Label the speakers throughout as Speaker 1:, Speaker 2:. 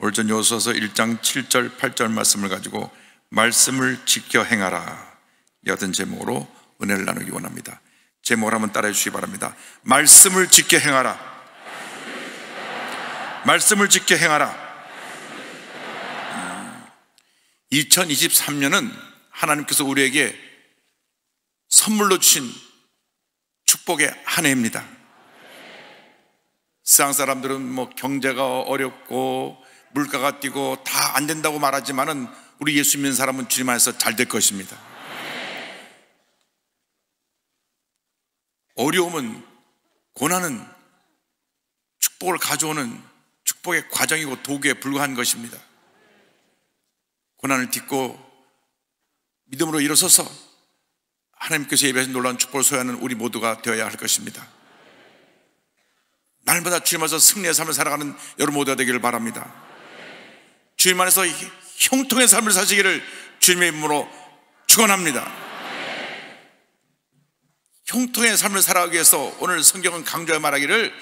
Speaker 1: 오전 요수서 1장 7절 8절 말씀을 가지고 말씀을 지켜 행하라 여든 제목으로 은혜를 나누기 원합니다 제목을 한번 따라해 주시기 바랍니다 말씀을 지켜 행하라 말씀을 지켜 행하라 2023년은 음, 하나님께서 우리에게 선물로 주신 축복의 한 해입니다. 세상 사람들은 뭐 경제가 어렵고 물가가 뛰고 다 안 된다고 말하지만은 우리 예수 믿는 사람은 주님 안에서 잘 될 것입니다. 어려움은 고난은 축복을 가져오는 축복의 과정이고 도구에 불과한 것입니다. 고난을 딛고 믿음으로 일어서서 하나님께서 예배하신 놀라운 축복을 소유하는 우리 모두가 되어야 할 것입니다. 날마다 주님 에서 승리의 삶을 살아가는 여러분 모두가 되기를 바랍니다. 주님 안에서 형통의 삶을 사시기를 주님의 이름으로 축원합니다. 형통의 삶을 살아가기 위해서 오늘 성경은 강조해 말하기를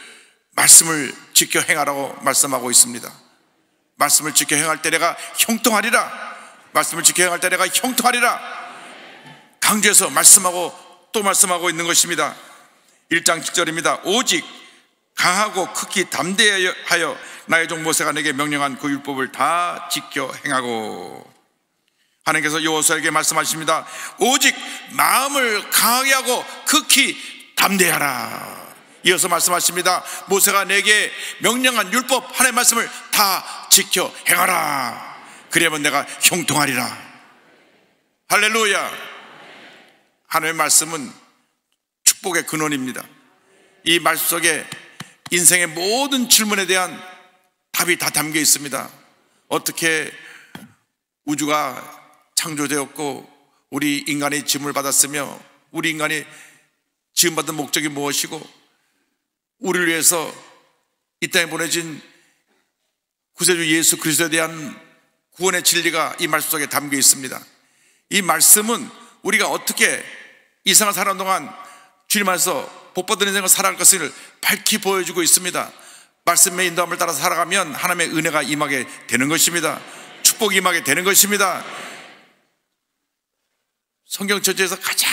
Speaker 1: 말씀을 지켜 행하라고 말씀하고 있습니다. 말씀을 지켜 행할 때 내가 형통하리라. 말씀을 지켜 행할 때 내가 형통하리라. 강조해서 말씀하고 또 말씀하고 있는 것입니다. 1장 1절입니다. 오직 강하고 크기 담대하여 나의 종 모세가 내게 명령한 그 율법을 다 지켜 행하고 하나님께서 여호수아에게 말씀하십니다. 오직 마음을 강하게 하고 극히 담대하라. 이어서 말씀하십니다. 모세가 내게 명령한 율법 하나님의 말씀을 다 지켜 행하라. 그래야만 내가 형통하리라. 할렐루야. 하나님의 말씀은 축복의 근원입니다. 이 말씀 속에 인생의 모든 질문에 대한 답이 다 담겨 있습니다. 어떻게 우주가 창조되었고 우리 인간이 짐을 받았으며 우리 인간이 지음 받은 목적이 무엇이고 우리를 위해서 이 땅에 보내진 구세주 예수 그리스도에 대한 구원의 진리가 이 말씀 속에 담겨 있습니다. 이 말씀은 우리가 어떻게 이상을 사는 동안 주님 안에서 복받은 인생을 살아갈 것을 밝히 보여주고 있습니다. 말씀의 인도함을 따라 살아가면 하나님의 은혜가 임하게 되는 것입니다. 축복이 임하게 되는 것입니다. 성경 전체에서 가장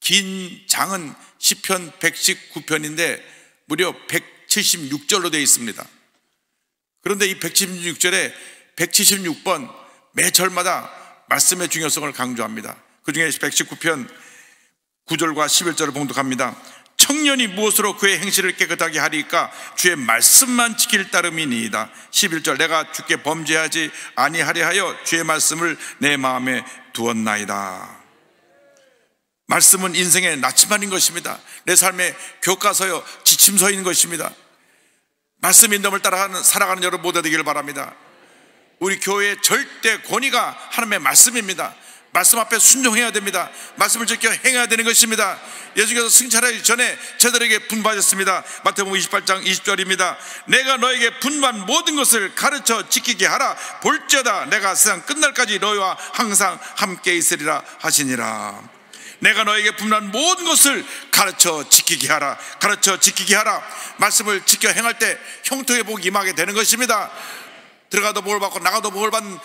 Speaker 1: 긴 장은 1 0편 119편인데 무려 176절로 되어 있습니다. 그런데 이 176절에 176번 매 절마다 말씀의 중요성을 강조합니다. 그 중에 119편 9절과 11절을 봉독합니다. 청년이 무엇으로 그의 행실을 깨끗하게 하리까 주의 말씀만 지킬 따름이니이다 11절 내가 주께 범죄하지 아니하리 하여 주의 말씀을 내 마음에 두었나이다 말씀은 인생의 나침반인 것입니다 내 삶의 교과서여 지침서인 것입니다 말씀 인덤을 따라 살아가는 여러분 모두 되기를 바랍니다 우리 교회의 절대 권위가 하나님의 말씀입니다 말씀 앞에 순종해야 됩니다. 말씀을 지켜 행해야 되는 것입니다. 예수께서 승찰하기 전에 제자들에게 분부하셨습니다. 마태복음 28장 20절입니다. 내가 너에게 분부한 모든 것을 가르쳐 지키게 하라. 볼지어다 내가 세상 끝날까지 너희와 항상 함께 있으리라 하시니라. 내가 너에게 분한 모든 것을 가르쳐 지키게 하라. 가르쳐 지키게 하라. 말씀을 지켜 행할 때 형통의 복이 임하게 되는 것입니다. 들어가도 복을 받고 나가도 복을 받는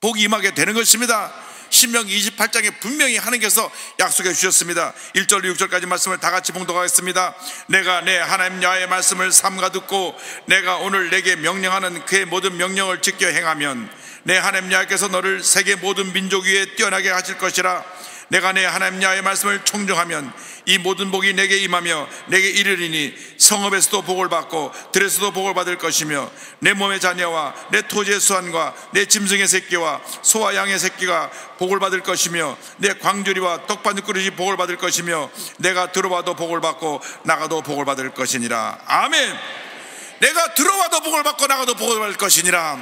Speaker 1: 복이 임하게 되는 것입니다. 신명기 28장에 분명히 하나님께서 약속해 주셨습니다 1절 6절까지 말씀을 다 같이 봉독하겠습니다 내가 내 하나님 야의 말씀을 삼가 듣고 내가 오늘 내게 명령하는 그의 모든 명령을 지켜 행하면 내 하나님 야께서 너를 세계 모든 민족 위에 뛰어나게 하실 것이라 내가 내 하나님 야의 말씀을 청정하면 이 모든 복이 내게 임하며 내게 이르리니 성읍에서도 복을 받고 들에서도 복을 받을 것이며 내 몸의 자녀와 내 토지의 수환과 내 짐승의 새끼와 소와 양의 새끼가 복을 받을 것이며 내 광주리와 떡반죽 그릇이 복을 받을 것이며 내가 들어와도 복을 받고 나가도 복을 받을 것이니라 아멘 내가 들어와도 복을 받고 나가도 복을 받을 것이니라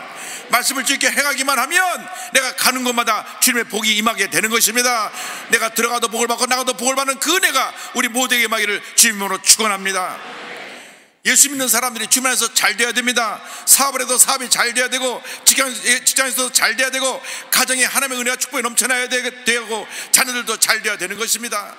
Speaker 1: 말씀을 주께 행하기만 하면 내가 가는 곳마다 주님의 복이 임하게 되는 것입니다 내가 들어가도 복을 받고 나가도 복을 받는 그 은혜가 우리 모두에게 임기를 주님으로 축원합니다 예수 믿는 사람들이 주님 에서잘 돼야 됩니다 사업을 해도 사업이 잘 돼야 되고 직장, 직장에서도 잘 돼야 되고 가정에 하나님의 은혜와 축복이 넘쳐나야 되고 자녀들도 잘 돼야 되는 것입니다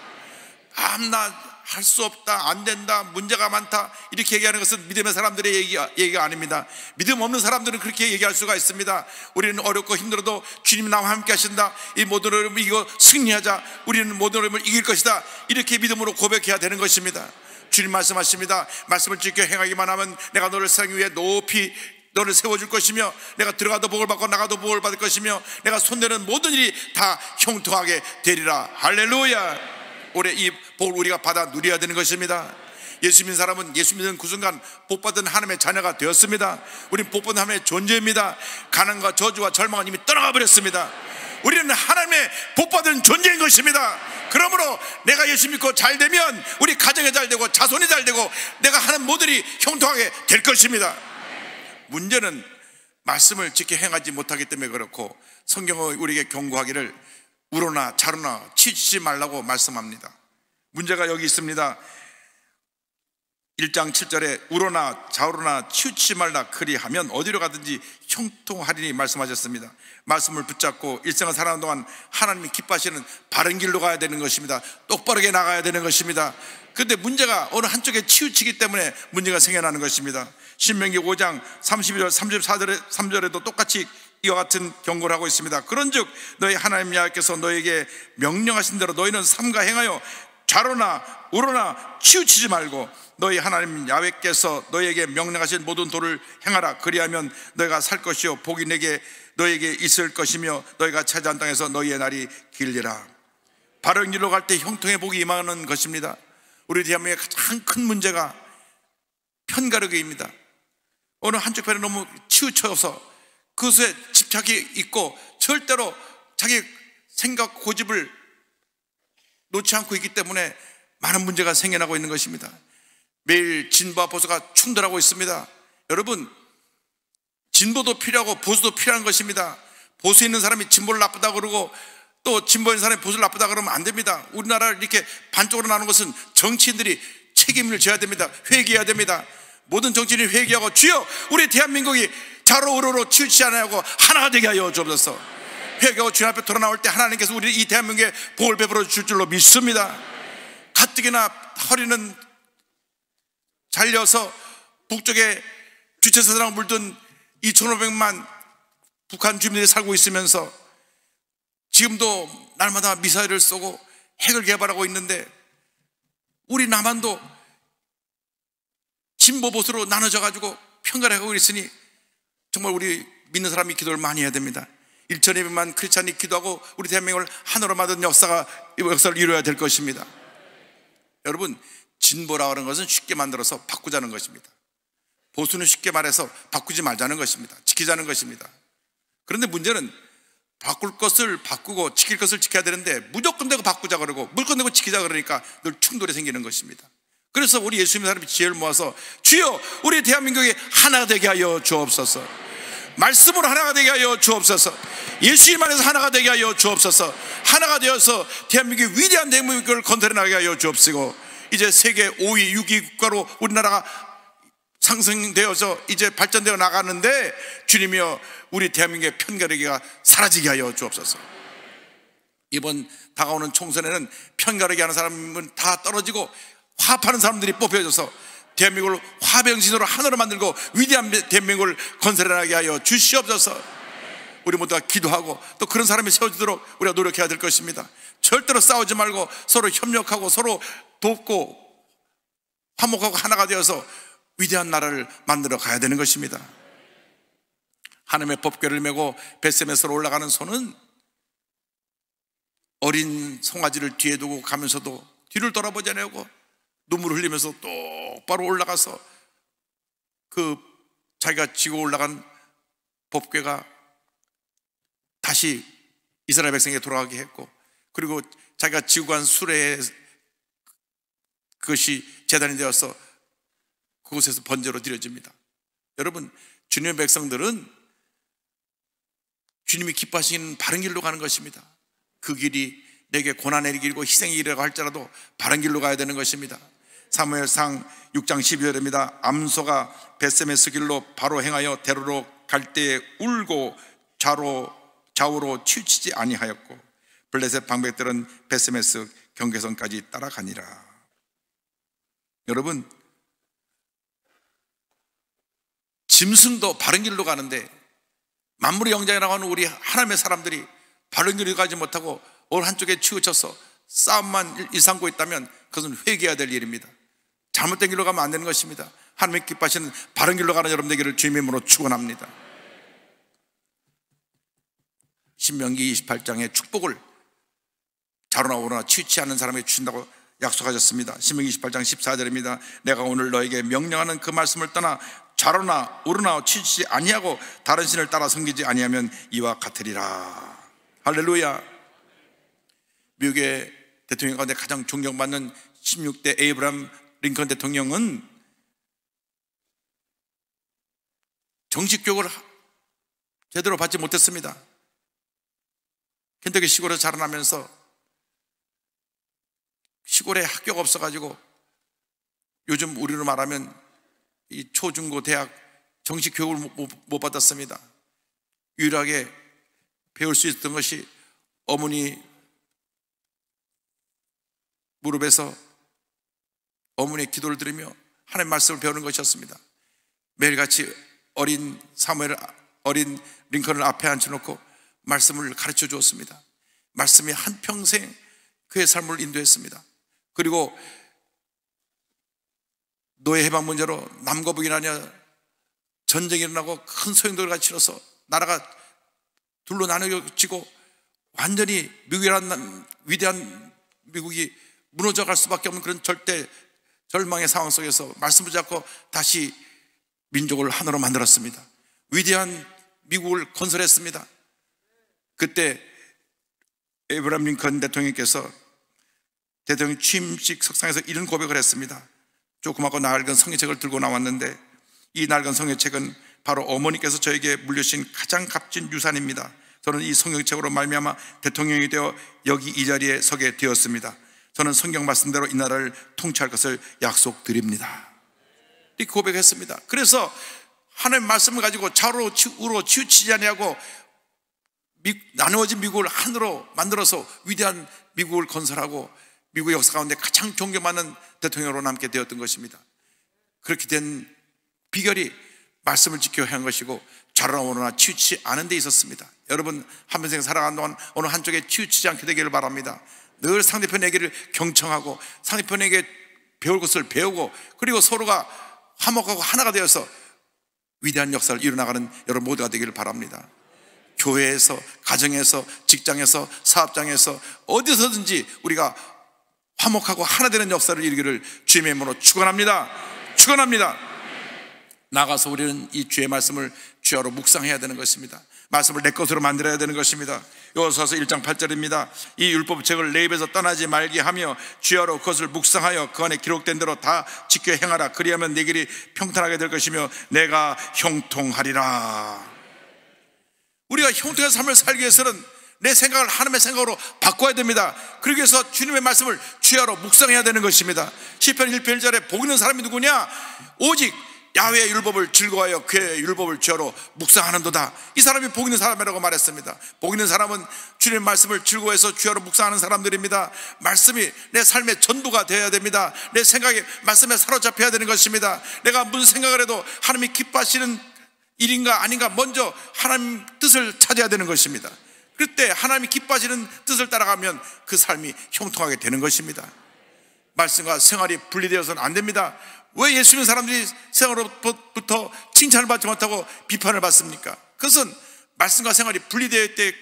Speaker 1: 암나 할수 없다, 안 된다, 문제가 많다 이렇게 얘기하는 것은 믿음의 사람들의 얘기가, 얘기가 아닙니다. 믿음 없는 사람들은 그렇게 얘기할 수가 있습니다. 우리는 어렵고 힘들어도 주님 이 나와 함께 하신다. 이 모든 어려움 이거 승리하자. 우리는 모든 어려움을 이길 것이다. 이렇게 믿음으로 고백해야 되는 것입니다. 주님 말씀하십니다. 말씀을 지켜 행하기만 하면 내가 너를 세상 위에 높이 너를 세워줄 것이며 내가 들어가도 복을 받고 나가도 복을 받을 것이며 내가 손대는 모든 일이 다 형통하게 되리라 할렐루야 올해 이 복을 우리가 받아 누려야 되는 것입니다. 예수 믿는 사람은 예수 믿는 그 순간 복받은 하나님의 자녀가 되었습니다. 우린 복받은 하나님의 존재입니다. 가난과 저주와 절망은 이미 떠나가 버렸습니다. 우리는 하나님의 복받은 존재인 것입니다. 그러므로 내가 예수 믿고 잘 되면 우리 가정이 잘 되고 자손이 잘 되고 내가 하는 모들이 형통하게 될 것입니다. 문제는 말씀을 지켜 행하지 못하기 때문에 그렇고 성경은 우리에게 경고하기를 우로나 자로나 치지 말라고 말씀합니다. 문제가 여기 있습니다. 1장 7절에 우로나 좌우로나 치우치 말라 그리하면 어디로 가든지 형통하리니 말씀하셨습니다. 말씀을 붙잡고 일생을 살아가는 동안 하나님이 기뻐하시는 바른 길로 가야 되는 것입니다. 똑바르게 나가야 되는 것입니다. 그런데 문제가 어느 한쪽에 치우치기 때문에 문제가 생겨나는 것입니다. 신명기 5장 32절 34절에 3절에도 똑같이 이와 같은 경고를 하고 있습니다. 그런즉 너희 하나님 여께서 너에게 명령하신 대로 너희는 삼가 행하여 자로나 우로나 치우치지 말고 너희 하나님 야외께서 너희에게 명령하신 모든 도를 행하라 그리하면 너희가 살 것이요 복이 내게 너희에게 있을 것이며 너희가 차지한 땅에서 너희의 날이 길리라 바른 길로 갈 때 형통의 복이 임하는 것입니다 우리 대한민국의 가장 큰 문제가 편가르기입니다 어느 한쪽 편에 너무 치우쳐서 그것에 집착이 있고 절대로 자기 생각 고집을 놓지 않고 있기 때문에 많은 문제가 생겨나고 있는 것입니다. 매일 진보와 보수가 충돌하고 있습니다. 여러분, 진보도 필요하고 보수도 필요한 것입니다. 보수 있는 사람이 진보를 나쁘다 고 그러고 또 진보인 사람이 보수를 나쁘다 고 그러면 안 됩니다. 우리나라를 이렇게 반쪽으로 나눈 것은 정치인들이 책임을 져야 됩니다. 회개해야 됩니다. 모든 정치인이 회개하고 주여 우리 대한민국이 자로 우로로 치우치지 않고 아야하 하나가 되게 하여 주옵소서. 회개하고 주님 앞에 돌아나올 때 하나님께서 우리 이 대한민국에 복을 베풀어 줄 줄로 믿습니다. 가뜩이나 허리는 잘려서 북쪽에 주체사상 물든 2,500만 북한 주민들이 살고 있으면서 지금도 날마다 미사일을 쏘고 핵을 개발하고 있는데 우리 남한도 진보 보수로 나눠져 가지고 평가를 하고 있으니 정말 우리 믿는 사람이 기도를 많이 해야 됩니다. 1천 예배만 크리스찬이 기도하고 우리 대한민국을 하늘로 만든 역사가 역사를 이루어야 될 것입니다. 여러분 진보라고 하는 것은 쉽게 만들어서 바꾸자는 것입니다. 보수는 쉽게 말해서 바꾸지 말자는 것입니다. 지키자는 것입니다. 그런데 문제는 바꿀 것을 바꾸고 지킬 것을 지켜야 되는데 무조건 내가 바꾸자 그러고 물건 내고 지키자 그러니까 늘 충돌이 생기는 것입니다. 그래서 우리 예수님 사람이 지혜를 모아서 주여 우리 대한민국이 하나 되게 하여 주옵소서. 말씀으로 하나가 되게 하여 주옵소서. 예수님 안에서 하나가 되게 하여 주옵소서. 하나가 되어서 대한민국의 위대한 대한민국을 건드려나게 하여 주옵시고 이제 세계 5위, 6위 국가로 우리나라가 상승되어서 이제 발전되어 나가는데 주님이여 우리 대한민국의 편가르기가 사라지게 하여 주옵소서. 이번 다가오는 총선에는 편가르기 하는 사람은 다 떨어지고 화합하는 사람들이 뽑혀져서 대한민국을 화병신으로 하늘을 만들고 그 위대한 대한민국을 건설해나게 하여 주시옵소서. 우리 모두가 기도하고 또 그런 사람이 세워지도록 우리가 노력해야 될 것입니다. 절대로 싸우지 말고 서로 협력하고 서로 돕고 화목하고 하나가 되어서 위대한 나라를 만들어 가야 되는 것입니다. 하나님의 법궤를 메고 베세메스로 올라가는 손은 어린 송아지를 뒤에 두고 가면서도 뒤를 돌아보지 않고 눈물 흘리면서 똑바로 올라가서 그 자기가 지고 올라간 법궤가 다시 이스라엘 백성에게 돌아가게 했고 그리고 자기가 지고 간 수레의 그것이 재단이 되어서 그곳에서 번제로 드려집니다. 여러분 주님의 백성들은 주님이 기뻐하시는 바른 길로 가는 것입니다. 그 길이 내게 고난의 길이고 희생의 길이라고 할지라도 바른 길로 가야 되는 것입니다. 사무엘상 6장 12절입니다. 암소가 베셈에서 길로 바로 행하여 대로로 갈 때에 울고 좌로 좌우로 치우치지 아니하였고 블레셋 방백들은 베셈에서 경계선까지 따라가니라. 여러분 짐승도 바른 길로 가는데 만물의 영장이라고 하는 우리 하나님의 사람들이 바른 길을 가지 못하고 어 한쪽에 치우쳐서 싸움만 일삼고 있다면 그것은 회개해야 될 일입니다. 잘못된 길로 가면 안 되는 것입니다. 하나님 기뻐하시는 바른 길로 가는 여러분 되기를 주님으로 축원합니다. 신명기 28장의 축복을 자로나 오로나 치취하는 사람에게 주신다고 약속하셨습니다. 신명기 28장 14절입니다. 내가 오늘 너에게 명령하는 그 말씀을 떠나 자로나 우로나 치지 아니하고 다른 신을 따라 섬기지 아니하면 이와 같으리라. 할렐루야. 미국의 대통령 가운데 가장 존경받는 16대 에이브람 링컨 대통령은 정식 교육을 제대로 받지 못했습니다. 켄터기 시골에서 자라나면서 시골에 학교가 없어가지고 요즘 우리로 말하면 이 초중고 대학 정식 교육을 못, 받았습니다. 유일하게 배울 수 있었던 것이 어머니 무릎에서 어머니의 기도를 들으며 하나님 말씀을 배우는 것이었습니다. 매일같이 어린 사무엘, 어린 링컨을 앞에 앉혀놓고 말씀을 가르쳐 주었습니다. 말씀이 한평생 그의 삶을 인도했습니다. 그리고 노예 해방 문제로 남거북이나 아 전쟁이 일어나고 큰 소용돌이가 치러서 나라가 둘로 나뉘어지고 완전히 미국이라는 위대한 미국이 무너져갈 수밖에 없는 그런 절대 절망의 상황 속에서 말씀 붙잡고 다시 민족을 하나로 만들었습니다. 위대한 미국을 건설했습니다. 그때 에브람 링컨 대통령께서 대통령 취임식 석상에서 이런 고백을 했습니다. 조그맣고 낡은 성의책을 들고 나왔는데 이 낡은 성의책은 바로 어머니께서 저에게 물려주신 가장 값진 유산입니다. 저는 이 성경책으로 말미암아 대통령이 되어 여기 이 자리에 서게 되었습니다. 저는 성경 말씀대로 이 나라를 통치할 것을 약속드립니다. 이 고백했습니다. 그래서 하나님 말씀을 가지고 좌로 우로 치우치지 아니고 나누어진 미국을 하나로 만들어서 위대한 미국을 건설하고 미국 역사 가운데 가장 존경받는 대통령으로 남게 되었던 것입니다. 그렇게 된 비결이 말씀을 지켜 한 것이고 좌로나 치우치지 않은 데 있었습니다. 여러분 한 평생 살아가 동안 어느 한쪽에 치우치지 않게 되기를 바랍니다. 늘 상대편 에게를 경청하고 상대편에게 배울 것을 배우고 그리고 서로가 화목하고 하나가 되어서 위대한 역사를 이루나가는 어 여러분 모두가 되기를 바랍니다. 교회에서, 가정에서, 직장에서, 사업장에서 어디서든지 우리가 화목하고 하나 되는 역사를 이루기를 주의 이름으로 축원합니다. 축원합니다. 나가서 우리는 이 주의 말씀을 주야로 묵상해야 되는 것입니다. 말씀을 내 것으로 만들어야 되는 것입니다. 요서서 1장 8절입니다. 이 율법책을 내 입에서 떠나지 말게 하며 주야로 그것을 묵상하여 그 안에 기록된 대로 다 지켜 행하라. 그리하면 내 길이 평탄하게 될 것이며 내가 형통하리라. 우리가 형통한 삶을 살기 위해서는 내 생각을 하나님의 생각으로 바꿔야 됩니다. 그러기 위해서 주님의 말씀을 주야로 묵상해야 되는 것입니다. 시편 1편 1절에 복 있는 사람이 누구냐? 오직 야외 율법을 즐거워하여 그의 율법을 죄로 묵상하는도다. 이 사람이 복 있는 사람이라고 말했습니다. 복 있는 사람은 주님 말씀을 즐거워해서 죄로 묵상하는 사람들입니다. 말씀이 내 삶의 전부가 되어야 됩니다. 내 생각이 말씀에 사로잡혀야 되는 것입니다. 내가 무슨 생각을 해도 하나님이 기뻐하시는 일인가 아닌가 먼저 하나님 뜻을 찾아야 되는 것입니다. 그때 하나님이 기뻐하시는 뜻을 따라가면 그 삶이 형통하게 되는 것입니다. 말씀과 생활이 분리되어서는 안 됩니다. 왜 예수 믿는 사람들이 생활로부터 칭찬을 받지 못하고 비판을 받습니까? 그것은 말씀과 생활이 분리되어 때,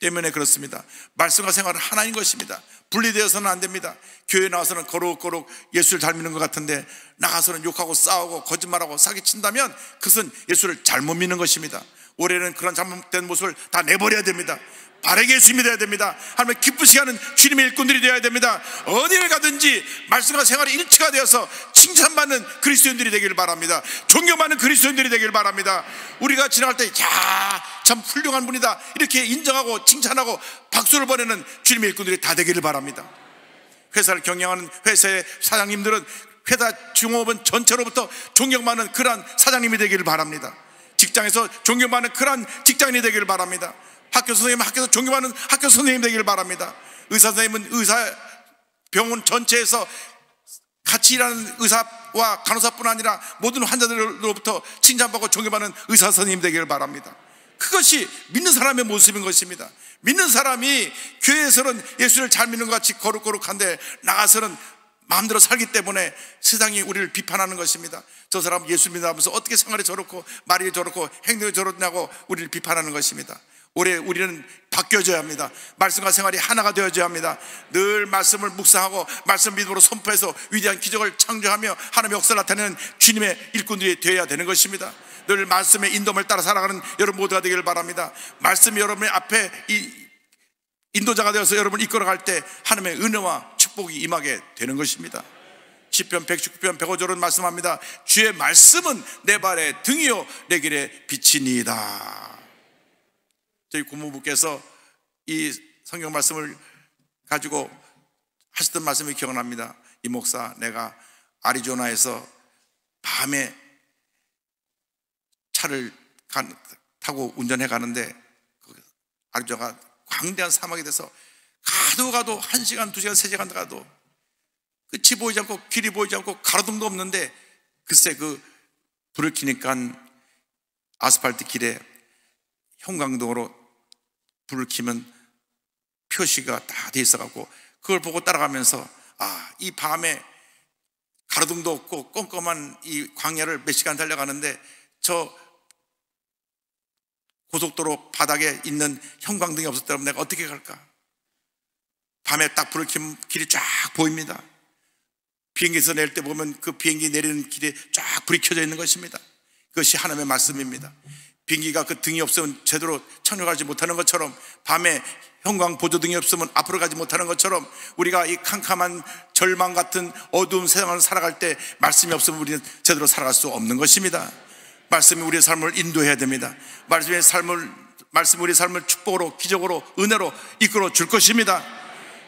Speaker 1: 때, 문에 그렇습니다. 말씀과 생활은 하나인 것입니다. 분리되어서는 안 됩니다. 교회 나와서는 거룩거룩 예수를 닮는 것 같은데 나가서는 욕하고 싸우고 거짓말하고 사기친다면 그것은 예수를 잘못 믿는 것입니다. 올해는 그런 잘못된 모습을 다 내버려야 됩니다. 바르게 주님이 되어야 됩니다. 하나님 기쁘시게 하는 주님의 일꾼들이 되어야 됩니다. 어디를 가든지 말씀과 생활이 일치가 되어서 칭찬받는 그리스도인들이 되기를 바랍니다. 존경받는 그리스도인들이 되기를 바랍니다. 우리가 지나갈 때, 야, 참 훌륭한 분이다. 이렇게 인정하고 칭찬하고 박수를 보내는 주님의 일꾼들이 다 되기를 바랍니다. 회사를 경영하는 회사의 사장님들은 회사 중업은 전체로부터 존경받는 그러한 사장님이 되기를 바랍니다. 직장에서 존경받는 그러한 직장인이 되기를 바랍니다. 학교 선생님 학교에서 존경하는 학교 선생님 되기를 바랍니다. 의사 선생님은 의사 병원 전체에서 같이 일하는 의사와 간호사뿐 아니라 모든 환자들로부터 칭찬받고 존경받는 의사 선생님 되기를 바랍니다. 그것이 믿는 사람의 모습인 것입니다. 믿는 사람이 교회에서는 예수를 잘 믿는 것 같이 거룩거룩한데 나가서는 마음대로 살기 때문에 세상이 우리를 비판하는 것입니다. 저 사람 예수 믿는다면서 어떻게 생활이 저렇고 말이 저렇고 행동이 저렇냐고 우리를 비판하는 것입니다. 올해 우리는 바뀌어져야 합니다. 말씀과 생활이 하나가 되어져야 합니다. 늘 말씀을 묵상하고 말씀 믿음으로 선포해서 위대한 기적을 창조하며 하나님의 역사를 나타내는 주님의 일꾼들이 되어야 되는 것입니다. 늘 말씀의 인도를 따라 살아가는 여러분 모두가 되기를 바랍니다. 말씀이 여러분의 앞에 이 인도자가 되어서 여러분을 이끌어갈 때 하나님의 은혜와 축복이 임하게 되는 것입니다. 10편 119편 105절은 말씀합니다. 주의 말씀은 내 발의 등이요 내 길의 빛이니이다. 저희 고모부께서 이 성경 말씀을 가지고 하셨던 말씀이 기억납니다. 이 목사, 내가 아리조나에서 밤에 차를 타고 운전해 가는데 그 아리조나가 광대한 사막이 돼서 가도 가도 한 시간, 두 시간, 세 시간 가도 끝이 보이지 않고 길이 보이지 않고 가로등도 없는데 글쎄 그 불을 켜니까 아스팔트 길에 형광등으로 불을 켜면 표시가 다 돼 있어갖고 그걸 보고 따라가면서 아, 이 밤에 가로등도 없고 꼼꼼한 이 광야를 몇 시간 달려가는데 저 고속도로 바닥에 있는 형광등이 없었다면 내가 어떻게 갈까? 밤에 딱 불을 켜면 길이 쫙 보입니다. 비행기에서 내릴 때 보면 그 비행기 내리는 길에 쫙 불이 켜져 있는 것입니다. 그것이 하나님의 말씀입니다. 비기가그 등이 없으면 제대로 착륙가지 못하는 것처럼 밤에 형광 보조등이 없으면 앞으로 가지 못하는 것처럼 우리가 이 캄캄한 절망 같은 어두운 세상을 살아갈 때 말씀이 없으면 우리는 제대로 살아갈 수 없는 것입니다. 말씀이 우리의 삶을 인도해야 됩니다. 말씀의 삶을 말씀 우리의 삶을 축복으로 기적으로 은혜로 이끌어 줄 것입니다.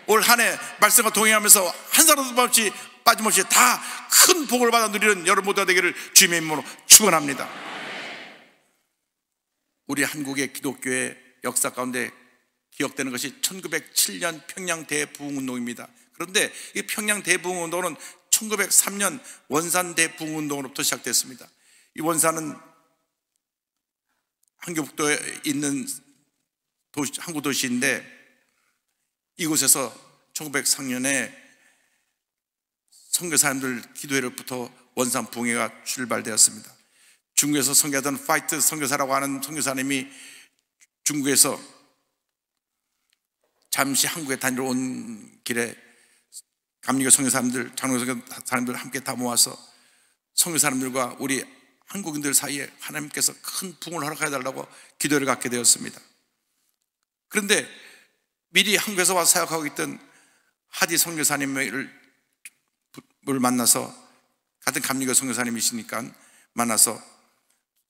Speaker 1: 올 한 해 말씀과 동행하면서 한 사람도 없이 빠짐없이 다 큰 복을 받아 누리는 여러분 모두가 되기를 주님의 이름으로 축원합니다. 우리 한국의 기독교의 역사 가운데 기억되는 것이 1907년 평양 대부흥운동입니다. 그런데 이 평양 대부흥운동은 1903년 원산 대부흥운동으로부터 시작됐습니다. 이 원산은 한국도에 있는 도시, 한국 도시인데 이곳에서 1903년에 선교사님들 기도회로부터 원산 붕해가 출발되었습니다. 중국에서 선교하던 파이트 성교사라고 하는 성교사님이 중국에서 잠시 한국에 다녀온 길에 감리교 성교사님들 장로 교성교사님들 함께 다 모아서 성교사님들과 우리 한국인들 사이에 하나님께서 큰 붕을 허락해 달라고 기도를 갖게 되었습니다. 그런데 미리 한국에서 와서 사역하고 있던 하디 성교사님을 만나서 같은 감리교 성교사님이시니까 만나서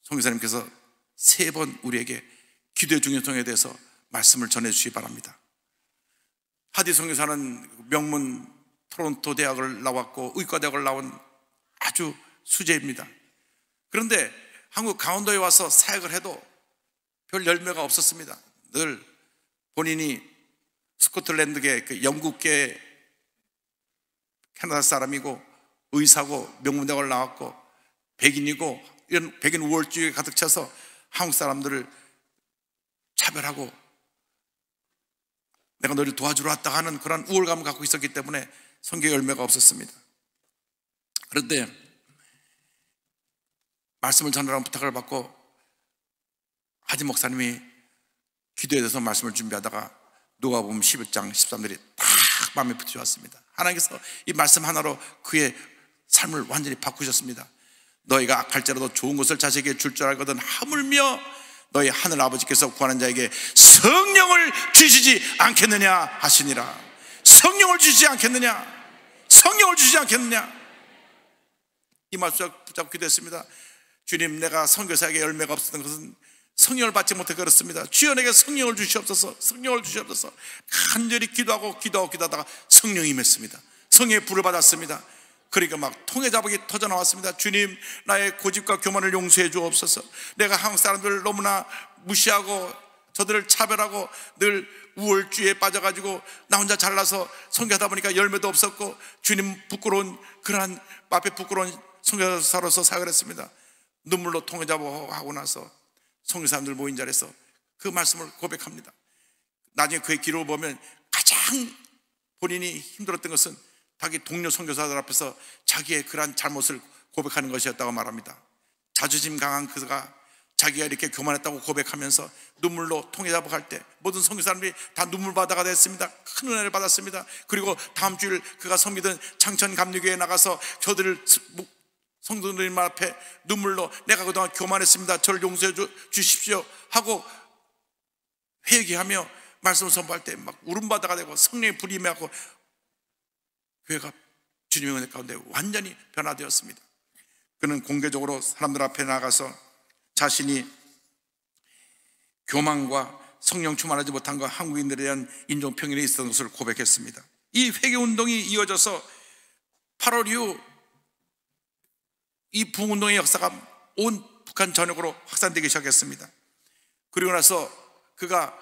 Speaker 1: 성교사님께서 세 번 우리에게 기도의 중요성에 대해서 말씀을 전해주시기 바랍니다. 하디 성교사는 명문 토론토 대학을 나왔고 의과대학을 나온 아주 수재입니다. 그런데 한국 강원도에 와서 사역을 해도 별 열매가 없었습니다. 늘 본인이 스코틀랜드계 그 영국계 캐나다 사람이고 의사고 명문대학을 나왔고 백인이고 이런 백인 우월주의에 가득 차서 한국 사람들을 차별하고 내가 너를 도와주러 왔다 하는 그런 우월감을 갖고 있었기 때문에 성교 열매가 없었습니다. 그런데 말씀을 전하라고 부탁을 받고 하지 목사님이 기도에 대해서 말씀을 준비하다가 누가 보면 11장 13절이 딱 마음에 붙여왔습니다. 하나님께서 이 말씀 하나로 그의 삶을 완전히 바꾸셨습니다. 너희가 악할지라도 좋은 것을 자식에게 줄 줄 알거든 하물며 너희 하늘 아버지께서 구하는 자에게 성령을 주시지 않겠느냐 하시니라 성령을 주시지 않겠느냐 성령을 주시지 않겠느냐 이 말씀 붙잡 기도했습니다 주님 내가 선교사에게 열매가 없었던 것은 성령을 받지 못해 그렇습니다 주여 내게 성령을 주시옵소서 성령을 주시옵소서 간절히 기도하고 기도하고 기도하다가 성령이 맺습니다 성령의 불을 받았습니다 그러니까 막 통해 자복이 터져 나왔습니다. 주님, 나의 고집과 교만을 용서해 주옵소서. 내가 한국 사람들을 너무나 무시하고 저들을 차별하고 늘 우월주의에 빠져가지고 나 혼자 잘나서 성교하다 보니까 열매도 없었고 주님 부끄러운 그러한 앞에 부끄러운 성교사로서 사역을 했습니다. 눈물로 통해 자복하고 나서 성교 사람들 모인 자리에서 그 말씀을 고백합니다. 나중에 그의 기록을 보면 가장 본인이 힘들었던 것은 자기 동료 선교사들 앞에서 자기의 그러한 잘못을 고백하는 것이었다고 말합니다. 자존심 강한 그가 자기가 이렇게 교만했다고 고백하면서 눈물로 통해다을 할때 모든 성교 사람들이 다 눈물바다가 됐습니다. 큰 은혜를 받았습니다. 그리고 다음 주일 그가 섬기던 창천감리교회에 나가서 저들을 성도들님 앞에 눈물로 내가 그동안 교만했습니다. 저를 용서해 주, 십시오 하고 회개하며 말씀 을 선포할 때 막 울음바다가 되고 성령의 불임하고 해 교회가 주님의 은혜 가운데 완전히 변화되었습니다. 그는 공개적으로 사람들 앞에 나가서 자신이 교만과 성령 충만하지 못한 것 한국인들에 대한 인종평일이 있었던 것을 고백했습니다. 이 회개운동이 이어져서 8월 이후 이 부흥운동의 역사가 온 북한 전역으로 확산되기 시작했습니다. 그리고 나서 그가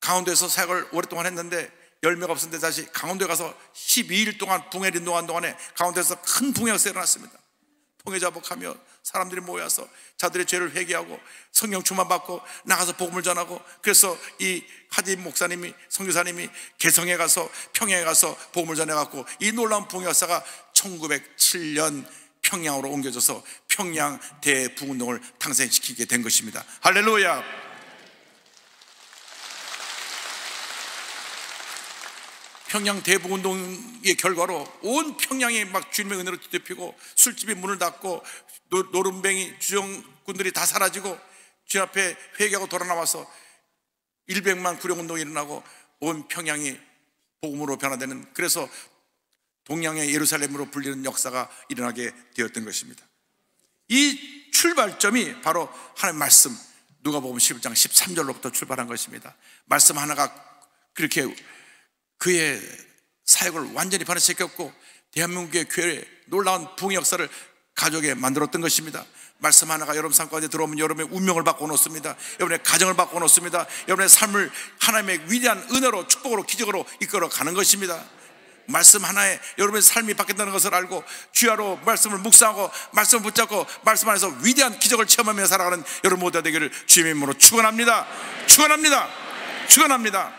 Speaker 1: 가운데서 사역을 오랫동안 했는데 열매가 없었는데 다시 강원도에 가서 12일 동안 붕해 린동한 동안에 강원도에서 큰 붕해가 일어났습니다. 붕해 자복하며 사람들이 모여서 자들의 죄를 회개하고 성령 충만 받고 나가서 복음을 전하고 그래서 이 하디 목사님이 성교사님이 개성에 가서 평양에 가서 복음을 전해갖고 이 놀라운 붕해 역사가 1907년 평양으로 옮겨져서 평양 대부흥동을 탄생시키게 된 것입니다. 할렐루야! 평양 대북운동의 결과로 온 평양이 막 주님의 은혜로 뒤덮이고 술집이 문을 닫고 노, 노름뱅이 주정꾼들이다 사라지고 주님 앞에 회개하고 돌아나와서 100만 구령운동이 일어나고 온 평양이 복음으로 변화되는 그래서 동양의 예루살렘으로 불리는 역사가 일어나게 되었던 것입니다. 이 출발점이 바로 하나님 말씀 누가 보면 11장 13절로부터 출발한 것입니다. 말씀 하나가 그렇게 그의 사역을 완전히 반환시켰고 대한민국의 교회의 놀라운 부흥 역사를 가족에 만들었던 것입니다. 말씀 하나가 여러분 삶 가운데 들어오면 여러분의 운명을 바꿔놓습니다. 여러분의 가정을 바꿔놓습니다. 여러분의 삶을 하나님의 위대한 은혜로 축복으로 기적으로 이끌어 가는 것입니다. 말씀 하나에 여러분의 삶이 바뀐다는 것을 알고 주야로 말씀을 묵상하고 말씀을 붙잡고 말씀 안에서 위대한 기적을 체험하며 살아가는 여러분 모두 되기를 주님의 이으로 축원합니다. 축원합니다. 축원합니다.